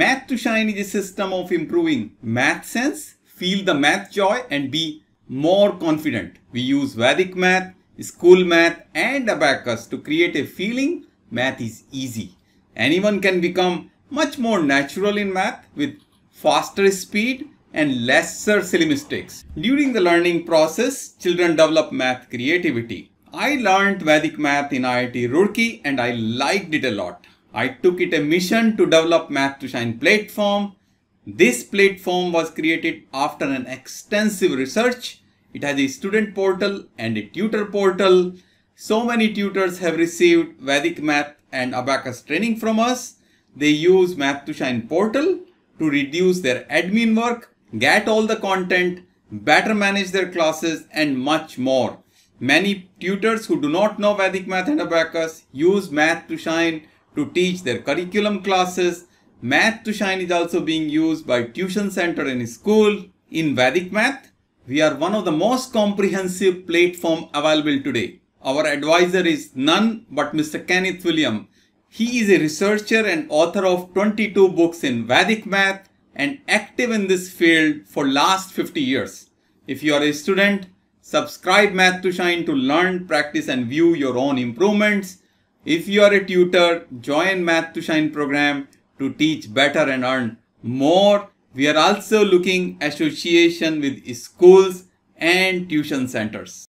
Math to Shine is a system of improving math sense, feel the math joy and be more confident. We use Vedic math, school math and abacus to create a feeling math is easy. Anyone can become much more natural in math with faster speed and lesser silly mistakes. During the learning process, children develop math creativity. I learned Vedic math in IIT Roorkee and I liked it a lot. I took it a mission to develop Math to Shine platform. This platform was created after an extensive research. It has a student portal and a tutor portal. So many tutors have received Vedic Math and Abacus training from us. They use Math to Shine portal to reduce their admin work, get all the content, better manage their classes and much more. Many tutors who do not know Vedic Math and Abacus use Math to Shine to teach their curriculum classes. Math to Shine is also being used by tuition center and school. In Vedic math, we are one of the most comprehensive platform available today. Our advisor is none but Mr. Kenneth William. He is a researcher and author of 22 books in Vedic math and active in this field for last 50 years. If you are a student, subscribe Math to Shine to learn, practice and view your own improvements. If you are a tutor, join Math to Shine program to teach better and earn more. We are also looking association with schools and tuition centers.